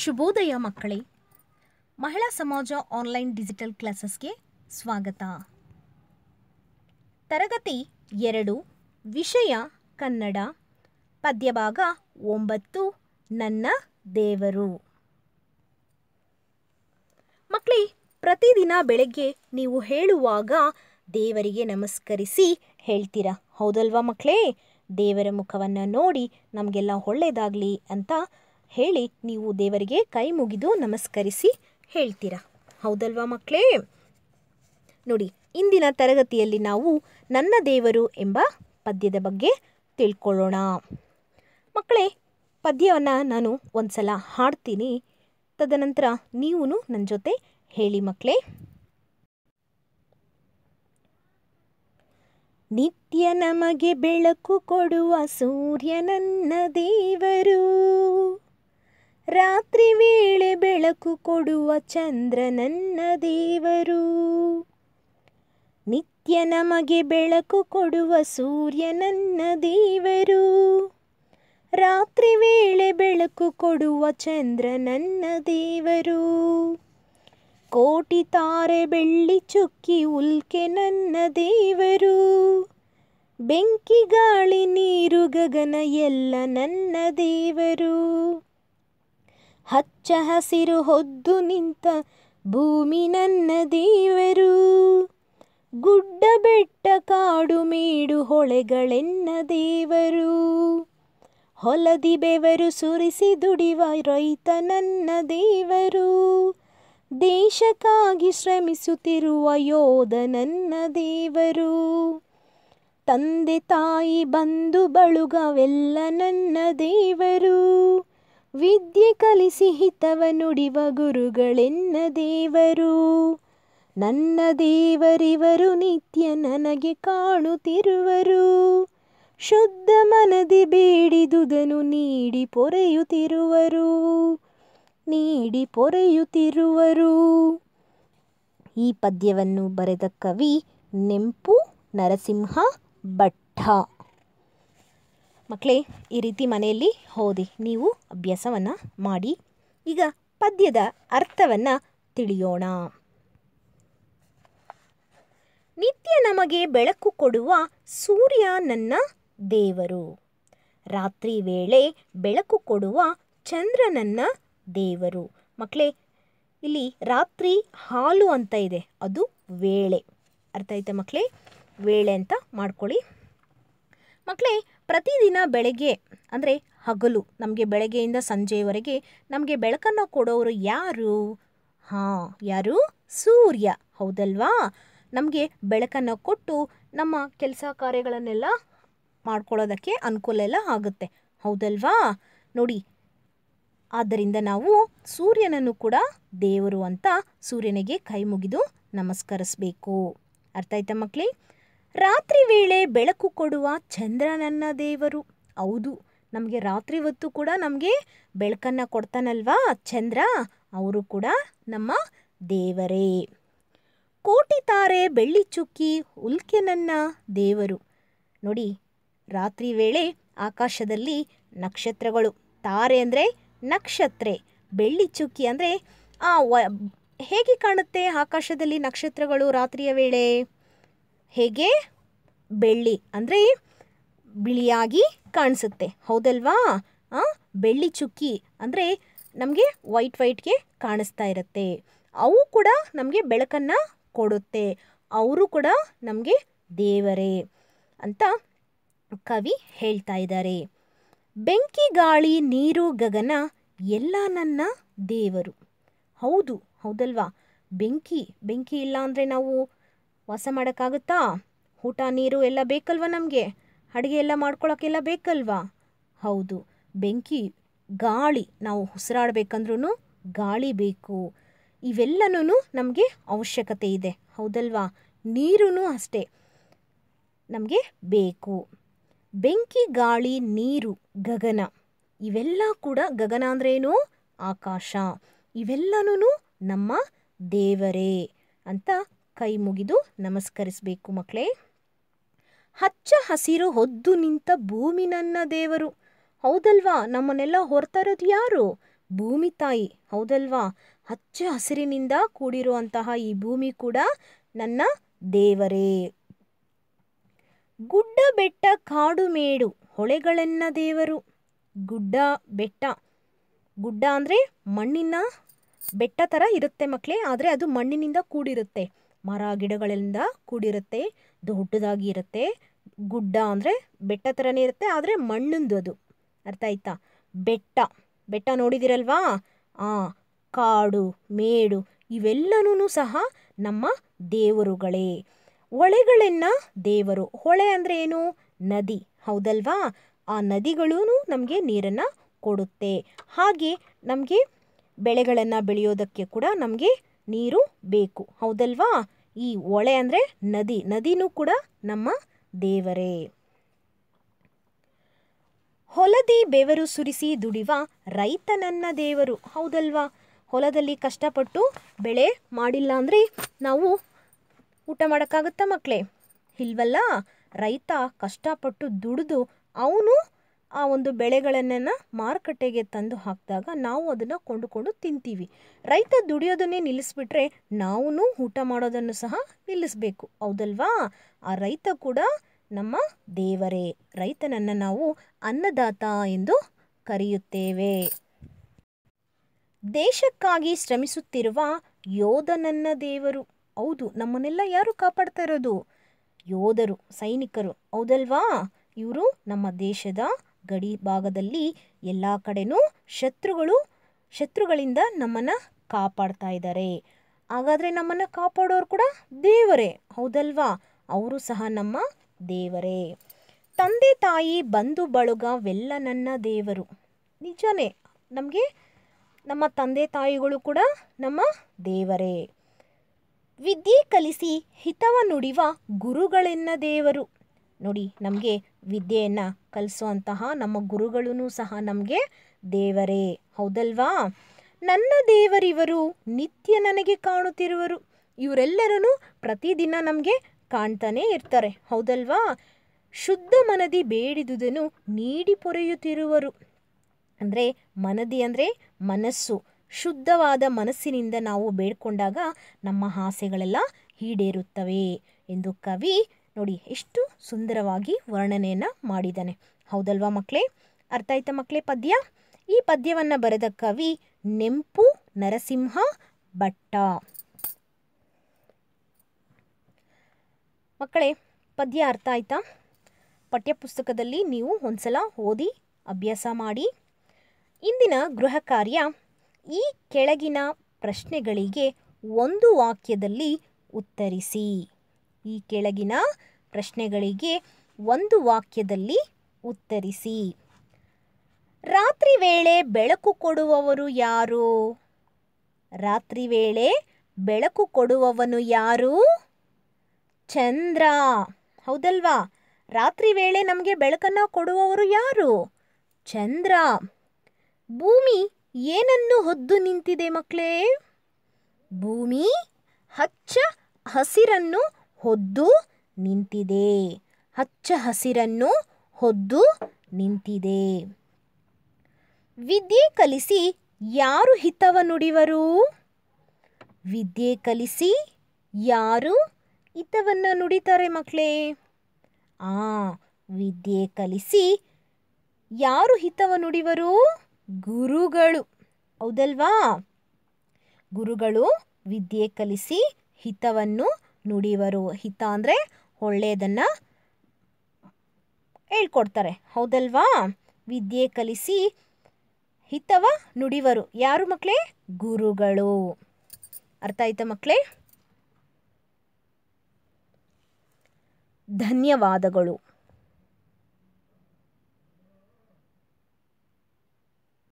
ಶುಭೋದಯ ಮಕ್ಕಳೇ ಮಹಿಳಾ ಸಮಾಜ ಆನ್ಲೈನ್ ಡಿಜಿಟಲ್ ಕ್ಲಾಸಸ್ಗೆ ಸ್ವಾಗತ ತರಗತಿ ಎರಡು ವಿಷಯ ಕನ್ನಡ ಪದ್ಯಭಾಗ ಒಂಬತ್ತು ನನ್ನ ದೇವರು ಮಕ್ಕಳೇ ಪ್ರತಿದಿನ ಬೆಳಗ್ಗೆ ನೀವು ಹೇಳುವಾಗ ದೇವರಿಗೆ ನಮಸ್ಕರಿಸಿ ಹೇಳ್ತೀರಾ ಹೌದಲ್ವಾ ಮಕ್ಕಳೇ ದೇವರ ಮುಖವನ್ನು ನೋಡಿ ನಮಗೆಲ್ಲ ಒಳ್ಳೆಯದಾಗಲಿ ಅಂತ ಹೇಳಿ ನೀವು ದೇವರಿಗೆ ಕೈ ಮುಗಿದು ನಮಸ್ಕರಿಸಿ ಹೇಳ್ತೀರಾ ಹೌದಲ್ವಾ ಮಕ್ಕಳೇ ನೋಡಿ ಇಂದಿನ ತರಗತಿಯಲ್ಲಿ ನಾವು ನನ್ನ ದೇವರು ಎಂಬ ಪದ್ಯದ ಬಗ್ಗೆ ತಿಳ್ಕೊಳ್ಳೋಣ ಮಕ್ಕಳೇ ಪದ್ಯವನ್ನು ನಾನು ಒಂದು ಸಲ ಹಾಡ್ತೀನಿ ತದನಂತರ ನೀವು ನನ್ನ ಜೊತೆ ಹೇಳಿ ಮಕ್ಕಳೇ ನಿತ್ಯ ನಮಗೆ ಬೆಳಕು ಕೊಡುವ ಸೂರ್ಯ ನನ್ನ ದೇವರು ರಾತ್ರಿ ವೇಳೆ ಬೆಳಕು ಕೊಡುವ ಚಂದ್ರ ನನ್ನ ದೇವರು ನಿತ್ಯ ನಮಗೆ ಬೆಳಕು ಕೊಡುವ ಸೂರ್ಯ ನನ್ನ ದೇವರು ರಾತ್ರಿ ವೇಳೆ ಬೆಳಕು ಕೊಡುವ ಚಂದ್ರ ನನ್ನ ದೇವರು ಕೋಟಿ ತಾರೆ ಬೆಳ್ಳಿ ಚುಕ್ಕಿ ಉಲ್ಕೆ ನನ್ನ ದೇವರು ಬೆಂಕಿ ಗಾಳಿ ನೀರು ಗಗನ ಎಲ್ಲ ನನ್ನ ದೇವರು ಹಚ್ಚ ಹಸಿರು ಹೊದ್ದು ನಿಂತ ಭೂಮಿ ನನ್ನ ದೇವರು ಗುಡ್ಡ ಬೆಟ್ಟ ಕಾಡು ಮೇಡು ಹೊಳೆಗಳೆನ್ನ ದೇವರು ಹೊಲದಿ ಬೆವರು ಸುರಿಸಿ ದುಡಿವ ರೈತ ನನ್ನ ದೇವರು ದೇಶಕ್ಕಾಗಿ ಶ್ರಮಿಸುತ್ತಿರುವ ಯೋಧ ನನ್ನ ದೇವರು ತಂದೆ ತಾಯಿ ಬಂದು ಬಳುಗವೆಲ್ಲ ನನ್ನ ದೇವರು ವಿದ್ಯೆ ಕಲಿಸಿ ಹಿತವ ನುಡಿವ ಗುರುಗಳೆನ್ನ ದೇವರು ನನ್ನ ದೇವರಿವರು ನಿತ್ಯ ನನಗೆ ಕಾಣುತ್ತಿರುವರು ಶುದ್ಧ ಮನದಿ ಬೇಡಿದುದನು ನೀಡಿ ಪೊರೆಯುತ್ತಿರುವರು ನೀಡಿ ಪೊರೆಯುತ್ತಿರುವರು ಈ ಪದ್ಯವನ್ನು ಬರೆದ ಕವಿ ನೆಂಪು ನರಸಿಂಹ ಭಟ್ಟ ಮಕ್ಕಳೇ ಈ ರೀತಿ ಮನೆಯಲ್ಲಿ ಓದಿ ನೀವು ಅಭ್ಯಾಸವನ್ನು ಮಾಡಿ ಈಗ ಪದ್ಯದ ಅರ್ಥವನ್ನು ತಿಳಿಯೋಣ ನಿತ್ಯ ನಮಗೆ ಬೆಳಕು ಕೊಡುವ ಸೂರ್ಯ ನನ್ನ ದೇವರು ರಾತ್ರಿ ವೇಳೆ ಬೆಳಕು ಕೊಡುವ ಚಂದ್ರ ನನ್ನ ದೇವರು ಮಕ್ಕಳೇ ಇಲ್ಲಿ ರಾತ್ರಿ ಹಾಲು ಅಂತ ಇದೆ ಅದು ವೇಳೆ ಅರ್ಥ ಆಯ್ತಾ ಮಕ್ಕಳೇ ವೇಳೆ ಅಂತ ಮಾಡ್ಕೊಳ್ಳಿ ಮಕ್ಕಳೇ ಪ್ರತಿದಿನ ಬೆಳಗ್ಗೆ ಅಂದರೆ ಹಗಲು ನಮಗೆ ಬೆಳಗ್ಗೆಯಿಂದ ಸಂಜೆಯವರೆಗೆ ನಮಗೆ ಬೆಳಕನ್ನು ಕೊಡೋರು ಯಾರು ಹಾಂ ಯಾರು ಸೂರ್ಯ ಹೌದಲ್ವಾ ನಮಗೆ ಬೆಳಕನ್ನು ಕೊಟ್ಟು ನಮ್ಮ ಕೆಲಸ ಕಾರ್ಯಗಳನ್ನೆಲ್ಲ ಮಾಡ್ಕೊಳ್ಳೋದಕ್ಕೆ ಅನುಕೂಲ ಎಲ್ಲ ಆಗುತ್ತೆ ಹೌದಲ್ವಾ ನೋಡಿ ಆದ್ದರಿಂದ ನಾವು ಸೂರ್ಯನನ್ನು ಕೂಡ ದೇವರು ಅಂತ ಸೂರ್ಯನಿಗೆ ಕೈ ಮುಗಿದು ನಮಸ್ಕರಿಸಬೇಕು ಅರ್ಥ ಆಯ್ತಾ ಮಕ್ಕಳೇ ರಾತ್ರಿ ವೇಳೆ ಬೆಳಕು ಕೊಡುವ ಚಂದ್ರನನ್ನ ದೇವರು ಹೌದು ನಮಗೆ ರಾತ್ರಿ ಹೊತ್ತು ಕೂಡ ನಮಗೆ ಬೆಳಕನ್ನು ಕೊಡ್ತಾನಲ್ವಾ ಚಂದ್ರ ಅವರು ಕೂಡ ನಮ್ಮ ದೇವರೇ ಕೋಟಿ ತಾರೆ ಬೆಳ್ಳಿ ಚುಕ್ಕಿ ಉಲ್ಕೆ ನನ್ನ ದೇವರು ನೋಡಿ ರಾತ್ರಿ ವೇಳೆ ಆಕಾಶದಲ್ಲಿ ನಕ್ಷತ್ರಗಳು ತಾರೆ ಅಂದರೆ ನಕ್ಷತ್ರೆ ಬೆಳ್ಳಿ ಚುಕ್ಕಿ ಅಂದರೆ ಆ ಹೇಗೆ ಕಾಣುತ್ತೆ ಆಕಾಶದಲ್ಲಿ ನಕ್ಷತ್ರಗಳು ರಾತ್ರಿಯ ವೇಳೆ ಹೇಗೆ ಬೆಳ್ಳಿ ಅಂದರೆ ಬಿಳಿಯಾಗಿ ಕಾಣಿಸುತ್ತೆ ಹೌದಲ್ವಾ ಬೆಳ್ಳಿ ಚುಕ್ಕಿ ಅಂದರೆ ನಮಗೆ ವೈಟ್ ವೈಟ್ಗೆ ಕಾಣಿಸ್ತಾ ಇರುತ್ತೆ ಅವು ಕೂಡ ನಮಗೆ ಬೆಳಕನ್ನು ಕೊಡುತ್ತೆ ಅವರು ಕೂಡ ನಮಗೆ ದೇವರೇ ಅಂತ ಕವಿ ಹೇಳ್ತಾ ಇದ್ದಾರೆ ಬೆಂಕಿ ಗಾಳಿ ನೀರು ಗಗನ ಎಲ್ಲ ನನ್ನ ದೇವರು ಹೌದು ಹೌದಲ್ವಾ ಬೆಂಕಿ ಬೆಂಕಿ ಇಲ್ಲ ಅಂದರೆ ನಾವು ವಾಸ ಮಾಡೋಕ್ಕಾಗುತ್ತಾ ಊಟ ನೀರು ಎಲ್ಲ ಬೇಕಲ್ವಾ ನಮಗೆ ಅಡುಗೆ ಎಲ್ಲ ಮಾಡ್ಕೊಳಕ್ಕೆಲ್ಲ ಬೇಕಲ್ವಾ ಹೌದು ಬೆಂಕಿ ಗಾಳಿ ನಾವು ಉಸಿರಾಡ್ಬೇಕಂದ್ರೂ ಗಾಳಿ ಬೇಕು ಇವೆಲ್ಲನೂ ನಮಗೆ ಅವಶ್ಯಕತೆ ಇದೆ ಹೌದಲ್ವಾ ನೀರೂ ಅಷ್ಟೇ ನಮಗೆ ಬೇಕು ಬೆಂಕಿ ಗಾಳಿ ನೀರು ಗಗನ ಇವೆಲ್ಲ ಕೂಡ ಗಗನ ಅಂದ್ರೇನು ಆಕಾಶ ಇವೆಲ್ಲನೂ ನಮ್ಮ ದೇವರೇ ಅಂತ ಕೈ ಮುಗಿದು ನಮಸ್ಕರಿಸಬೇಕು ಮಕ್ಕಳೇ ಹಚ್ಚ ಹಸಿರು ಹೊದ್ದು ನಿಂತ ಭೂಮಿ ನನ್ನ ದೇವರು ಹೌದಲ್ವಾ ನಮ್ಮನ್ನೆಲ್ಲ ಇರೋದು ಯಾರು ಭೂಮಿ ತಾಯಿ ಹೌದಲ್ವಾ ಹಚ್ಚ ಹಸಿರಿನಿಂದ ಕೂಡಿರುವಂತಹ ಈ ಭೂಮಿ ಕೂಡ ನನ್ನ ದೇವರೇ ಗುಡ್ಡ ಬೆಟ್ಟ ಕಾಡು ಮೇಡು ಹೊಳೆಗಳನ್ನ ದೇವರು ಗುಡ್ಡ ಬೆಟ್ಟ ಗುಡ್ಡ ಅಂದರೆ ಮಣ್ಣಿನ ಬೆಟ್ಟ ಥರ ಇರುತ್ತೆ ಮಕ್ಕಳೇ ಆದರೆ ಅದು ಮಣ್ಣಿನಿಂದ ಕೂಡಿರುತ್ತೆ ಮರ ಗಿಡಗಳಿಂದ ಕೂಡಿರುತ್ತೆ ದೊಡ್ಡದಾಗಿ ಇರುತ್ತೆ ಗುಡ್ಡ ಅಂದರೆ ಬೆಟ್ಟ ಥರನೇ ಇರುತ್ತೆ ಆದರೆ ಮಣ್ಣಿಂದು ಅದು ಅರ್ಥ ಆಯ್ತಾ ಬೆಟ್ಟ ಬೆಟ್ಟ ನೋಡಿದಿರಲ್ವಾ ಆ ಕಾಡು ಮೇಡು ಇವೆಲ್ಲನೂ ಸಹ ನಮ್ಮ ದೇವರುಗಳೇ ಹೊಳೆಗಳನ್ನು ದೇವರು ಹೊಳೆ ಅಂದರೆ ಏನು ನದಿ ಹೌದಲ್ವಾ ಆ ನದಿಗಳೂ ನಮಗೆ ನೀರನ್ನು ಕೊಡುತ್ತೆ ಹಾಗೆ ನಮಗೆ ಬೆಳೆಗಳನ್ನು ಬೆಳೆಯೋದಕ್ಕೆ ಕೂಡ ನಮಗೆ ನೀರು ಬೇಕು ಹೌದಲ್ವಾ ಈ ಹೊಳೆ ಅಂದರೆ ನದಿ ನದಿನೂ ಕೂಡ ನಮ್ಮ ದೇವರೇ ಹೊಲದಿ ಬೆವರು ಸುರಿಸಿ ದುಡಿವ ರೈತ ನನ್ನ ದೇವರು ಹೌದಲ್ವಾ ಹೊಲದಲ್ಲಿ ಕಷ್ಟಪಟ್ಟು ಬೆಳೆ ಮಾಡಿಲ್ಲ ಅಂದರೆ ನಾವು ಊಟ ಮಾಡೋಕ್ಕಾಗುತ್ತಾ ಮಕ್ಕಳೇ ಇಲ್ವಲ್ಲ ರೈತ ಕಷ್ಟಪಟ್ಟು ದುಡಿದು ಅವನು ಆ ಒಂದು ಬೆಳೆಗಳನ್ನು ಮಾರುಕಟ್ಟೆಗೆ ತಂದು ಹಾಕಿದಾಗ ನಾವು ಅದನ್ನು ಕೊಂಡುಕೊಂಡು ತಿಂತೀವಿ ರೈತ ದುಡಿಯೋದನ್ನೇ ನಿಲ್ಲಿಸ್ಬಿಟ್ರೆ ನಾವು ಊಟ ಮಾಡೋದನ್ನು ಸಹ ನಿಲ್ಲಿಸಬೇಕು ಹೌದಲ್ವಾ ಆ ರೈತ ಕೂಡ ನಮ್ಮ ದೇವರೇ ರೈತನನ್ನು ನಾವು ಅನ್ನದಾತ ಎಂದು ಕರೆಯುತ್ತೇವೆ ದೇಶಕ್ಕಾಗಿ ಶ್ರಮಿಸುತ್ತಿರುವ ಯೋಧನನ್ನ ದೇವರು ಹೌದು ನಮ್ಮನ್ನೆಲ್ಲ ಯಾರು ಕಾಪಾಡ್ತಾ ಇರೋದು ಯೋಧರು ಸೈನಿಕರು ಹೌದಲ್ವಾ ಇವರು ನಮ್ಮ ದೇಶದ ಗಡಿ ಭಾಗದಲ್ಲಿ ಎಲ್ಲ ಕಡೆನೂ ಶತ್ರುಗಳು ಶತ್ರುಗಳಿಂದ ನಮ್ಮನ್ನು ಕಾಪಾಡ್ತಾ ಇದ್ದಾರೆ ಹಾಗಾದರೆ ನಮ್ಮನ್ನು ಕಾಪಾಡೋರು ಕೂಡ ದೇವರೇ ಹೌದಲ್ವಾ ಅವರು ಸಹ ನಮ್ಮ ದೇವರೇ ತಂದೆ ತಾಯಿ ಬಂಧು ಬಳಗವೆಲ್ಲ ನನ್ನ ದೇವರು ನಿಜನೇ ನಮಗೆ ನಮ್ಮ ತಂದೆ ತಾಯಿಗಳು ಕೂಡ ನಮ್ಮ ದೇವರೇ ವಿದ್ಯೆ ಕಲಿಸಿ ಹಿತವ ನುಡಿವ ಗುರುಗಳೆನ್ನ ದೇವರು ನೋಡಿ ನಮಗೆ ವಿದ್ಯೆಯನ್ನು ಕಲಿಸುವಂತಹ ನಮ್ಮ ಗುರುಗಳೂ ಸಹ ನಮಗೆ ದೇವರೇ ಹೌದಲ್ವಾ ನನ್ನ ದೇವರಿವರು ನಿತ್ಯ ನನಗೆ ಕಾಣುತ್ತಿರುವರು ಇವರೆಲ್ಲರೂ ಪ್ರತಿದಿನ ನಮಗೆ ಕಾಣ್ತಾನೇ ಇರ್ತಾರೆ ಹೌದಲ್ವಾ ಶುದ್ಧ ಮನದಿ ಬೇಡಿದುದನ್ನು ನೀಡಿ ಪೊರೆಯುತ್ತಿರುವರು ಅಂದರೆ ಮನದಿ ಅಂದರೆ ಮನಸ್ಸು ಶುದ್ಧವಾದ ಮನಸ್ಸಿನಿಂದ ನಾವು ಬೇಡ್ಕೊಂಡಾಗ ನಮ್ಮ ಆಸೆಗಳೆಲ್ಲ ಈಡೇರುತ್ತವೆ ಎಂದು ಕವಿ ನೋಡಿ ಎಷ್ಟು ಸುಂದರವಾಗಿ ವರ್ಣನೆಯನ್ನು ಮಾಡಿದ್ದಾನೆ ಹೌದಲ್ವಾ ಮಕ್ಕಳೇ ಅರ್ಥ ಆಯ್ತಾ ಮಕ್ಕಳೇ ಪದ್ಯ ಈ ಪದ್ಯವನ್ನು ಬರೆದ ಕವಿ ನೆಂಪು ನರಸಿಂಹ ಭಟ್ಟ ಮಕ್ಕಳೇ ಪದ್ಯ ಅರ್ಥ ಆಯ್ತಾ ಪಠ್ಯಪುಸ್ತಕದಲ್ಲಿ ನೀವು ಒಂದ್ಸಲ ಓದಿ ಅಭ್ಯಾಸ ಮಾಡಿ ಇಂದಿನ ಗೃಹ ಕಾರ್ಯ ಈ ಕೆಳಗಿನ ಪ್ರಶ್ನೆಗಳಿಗೆ ಒಂದು ವಾಕ್ಯದಲ್ಲಿ ಉತ್ತರಿಸಿ ಈ ಕೆಳಗಿನ ಪ್ರಶ್ನೆಗಳಿಗೆ ಒಂದು ವಾಕ್ಯದಲ್ಲಿ ಉತ್ತರಿಸಿ ರಾತ್ರಿ ವೇಳೆ ಬೆಳಕು ಕೊಡುವವರು ಯಾರು ರಾತ್ರಿ ವೇಳೆ ಬೆಳಕು ಕೊಡುವವನು ಯಾರು ಚಂದ್ರ ಹೌದಲ್ವಾ ರಾತ್ರಿ ವೇಳೆ ನಮಗೆ ಬೆಳಕನ್ನು ಕೊಡುವವರು ಯಾರು ಚಂದ್ರ ಭೂಮಿ ಏನನ್ನು ಹೊದ್ದು ನಿಂತಿದೆ ಮಕ್ಕಳೇ ಭೂಮಿ ಹಚ್ಚ ಹಸಿರನ್ನು ಹೊದ್ದು ನಿಂತಿದೆ ಹಚ್ಚ ಹಸಿರನ್ನು ಹೊದ್ದು ನಿಂತಿದೆ ವಿದ್ಯೆ ಕಲಿಸಿ ಯಾರು ಹಿತವ ನುಡಿವರು ವಿದ್ಯೆ ಕಲಿಸಿ ಯಾರು ಹಿತವನ್ನು ನುಡಿತಾರೆ ಮಕ್ಕಳೇ ಆ ವಿದ್ಯೆ ಕಲಿಸಿ ಯಾರು ಹಿತವ ನುಡಿವರು ಗುರುಗಳು ಹೌದಲ್ವಾ ಗುರುಗಳು ವಿದ್ಯೆ ಕಲಿಸಿ ಹಿತವನ್ನು ನುಡಿವರು ಹಿತ ಅಂದರೆ ಒಳ್ಳೆಯದನ್ನು ಹೇಳ್ಕೊಡ್ತಾರೆ ಹೌದಲ್ವಾ ವಿದ್ಯೆ ಕಲಿಸಿ ಹಿತವ ನುಡಿವರು ಯಾರು ಮಕ್ಕಳೇ ಗುರುಗಳು ಅರ್ಥ ಆಯ್ತಾ ಮಕ್ಕಳೇ ಧನ್ಯವಾದಗಳು